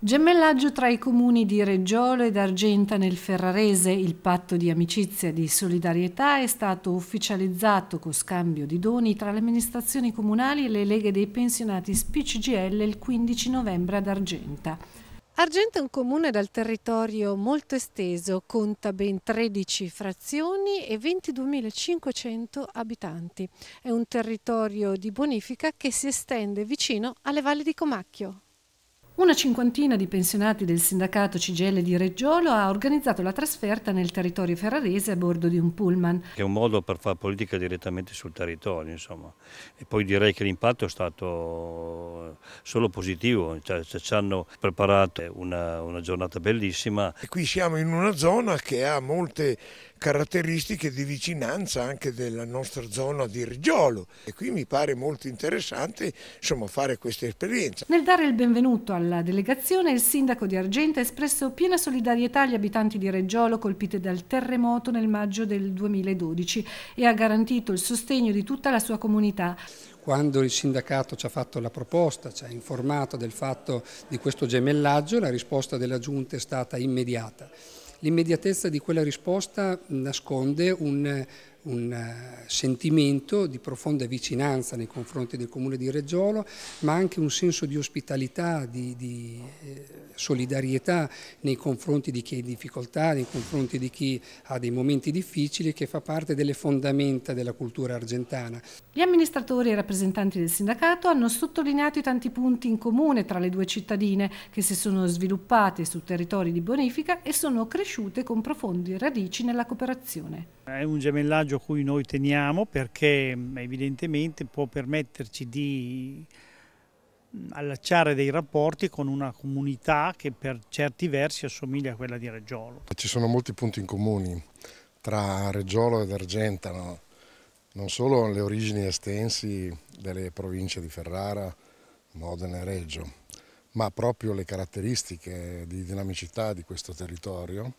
Gemellaggio tra i comuni di Reggiolo ed Argenta nel Ferrarese, il patto di amicizia e di solidarietà è stato ufficializzato con scambio di doni tra le amministrazioni comunali e le leghe dei pensionati SPICGL il 15 novembre ad Argenta. Argenta è un comune dal territorio molto esteso, conta ben 13 frazioni e 22.500 abitanti. È un territorio di bonifica che si estende vicino alle valli di Comacchio. Una cinquantina di pensionati del sindacato Cigelle di Reggiolo ha organizzato la trasferta nel territorio ferrarese a bordo di un pullman. È un modo per fare politica direttamente sul territorio, insomma. E poi direi che l'impatto è stato solo positivo, cioè, cioè ci hanno preparato una, una giornata bellissima. E qui siamo in una zona che ha molte caratteristiche di vicinanza anche della nostra zona di Riggiolo e qui mi pare molto interessante insomma, fare questa esperienza. Nel dare il benvenuto alla delegazione il sindaco di Argenta ha espresso piena solidarietà agli abitanti di Reggiolo colpite dal terremoto nel maggio del 2012 e ha garantito il sostegno di tutta la sua comunità quando il sindacato ci ha fatto la proposta, ci ha informato del fatto di questo gemellaggio, la risposta della giunta è stata immediata l'immediatezza di quella risposta nasconde un un eh, sentimento di profonda vicinanza nei confronti del comune di Reggiolo, ma anche un senso di ospitalità, di, di eh, solidarietà nei confronti di chi è in difficoltà, nei confronti di chi ha dei momenti difficili, che fa parte delle fondamenta della cultura argentana. Gli amministratori e i rappresentanti del sindacato hanno sottolineato i tanti punti in comune tra le due cittadine che si sono sviluppate su territori di bonifica e sono cresciute con profondi radici nella cooperazione. È un gemellaggio messaggio a cui noi teniamo perché mm, evidentemente può permetterci di mm, allacciare dei rapporti con una comunità che per certi versi assomiglia a quella di Reggiolo. Ci sono molti punti in comune tra Reggiolo ed Argentano, non solo le origini estensi delle province di Ferrara, Modena e Reggio, ma proprio le caratteristiche di dinamicità di questo territorio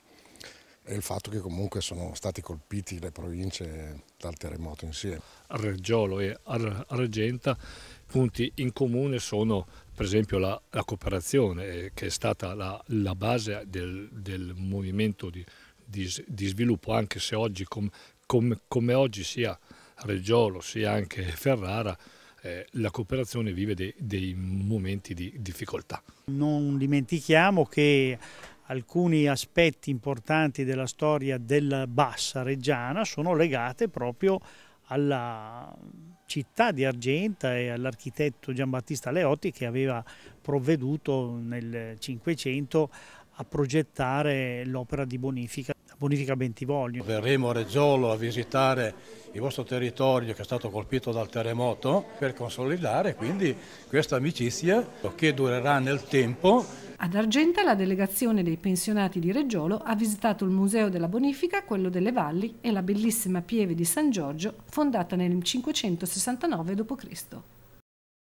e il fatto che comunque sono stati colpiti le province dal terremoto insieme. Reggiolo e Argenta, punti in comune sono per esempio la, la cooperazione eh, che è stata la, la base del, del movimento di, di, di, sviluppo anche se oggi com, com, come oggi sia Reggiolo sia anche Ferrara eh, la cooperazione vive de, dei momenti di difficoltà. Non dimentichiamo che alcuni aspetti importanti della storia della Bassa Reggiana sono legate proprio alla città di Argenta e all'architetto Giambattista Leotti che aveva provveduto nel Cinquecento a progettare l'opera di bonifica, bonifica Bentivoglio. Verremo a Reggiolo a visitare il vostro territorio che è stato colpito dal terremoto per consolidare quindi questa amicizia che durerà nel tempo ad Argenta la delegazione dei pensionati di Reggiolo ha visitato il Museo della Bonifica, quello delle Valli e la bellissima Pieve di San Giorgio, fondata nel 569 d.C.